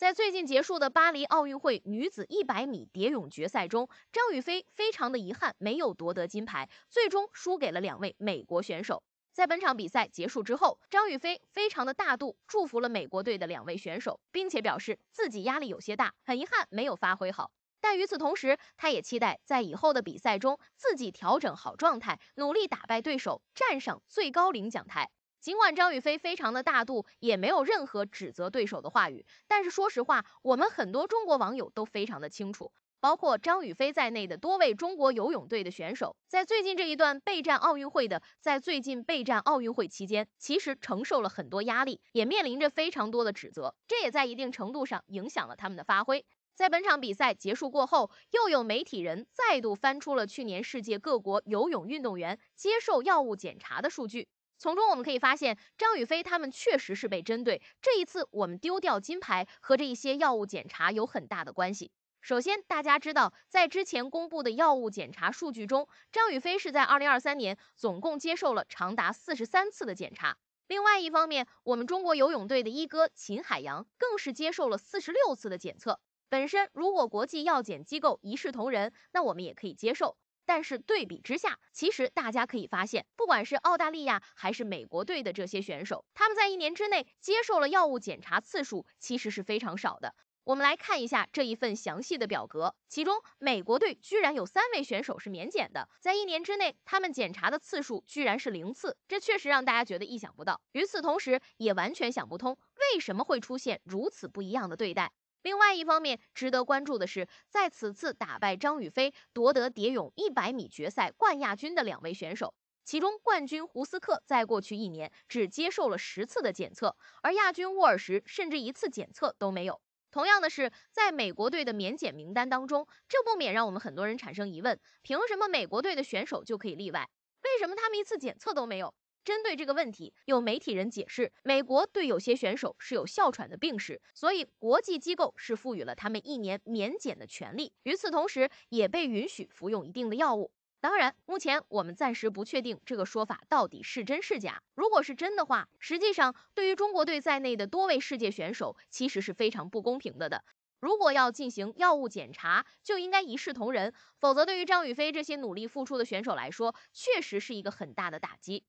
在最近结束的巴黎奥运会女子一百米蝶泳决赛中，张雨霏非常的遗憾，没有夺得金牌，最终输给了两位美国选手。在本场比赛结束之后，张雨霏非常的大度，祝福了美国队的两位选手，并且表示自己压力有些大，很遗憾没有发挥好。但与此同时，他也期待在以后的比赛中，自己调整好状态，努力打败对手，站上最高领奖台。尽管张雨霏非常的大度，也没有任何指责对手的话语，但是说实话，我们很多中国网友都非常的清楚，包括张雨霏在内的多位中国游泳队的选手，在最近这一段备战奥运会的，在最近备战奥运会期间，其实承受了很多压力，也面临着非常多的指责，这也在一定程度上影响了他们的发挥。在本场比赛结束过后，又有媒体人再度翻出了去年世界各国游泳运动员接受药物检查的数据。从中我们可以发现，张雨霏他们确实是被针对。这一次我们丢掉金牌和这一些药物检查有很大的关系。首先，大家知道，在之前公布的药物检查数据中，张雨霏是在二零二三年总共接受了长达四十三次的检查。另外一方面，我们中国游泳队的一哥秦海洋更是接受了四十六次的检测。本身如果国际药检机构一视同仁，那我们也可以接受。但是对比之下，其实大家可以发现，不管是澳大利亚还是美国队的这些选手，他们在一年之内接受了药物检查次数其实是非常少的。我们来看一下这一份详细的表格，其中美国队居然有三位选手是免检的，在一年之内他们检查的次数居然是零次，这确实让大家觉得意想不到。与此同时，也完全想不通为什么会出现如此不一样的对待。另外一方面，值得关注的是，在此次打败张雨霏夺得蝶泳一百米决赛冠亚军的两位选手，其中冠军胡斯克在过去一年只接受了十次的检测，而亚军沃尔什甚至一次检测都没有。同样的是，在美国队的免检名单当中，这不免让我们很多人产生疑问：凭什么美国队的选手就可以例外？为什么他们一次检测都没有？针对这个问题，有媒体人解释，美国对有些选手是有哮喘的病史，所以国际机构是赋予了他们一年免检的权利，与此同时也被允许服用一定的药物。当然，目前我们暂时不确定这个说法到底是真是假。如果是真的话，实际上对于中国队在内的多位世界选手其实是非常不公平的。的，如果要进行药物检查，就应该一视同仁，否则对于张雨霏这些努力付出的选手来说，确实是一个很大的打击。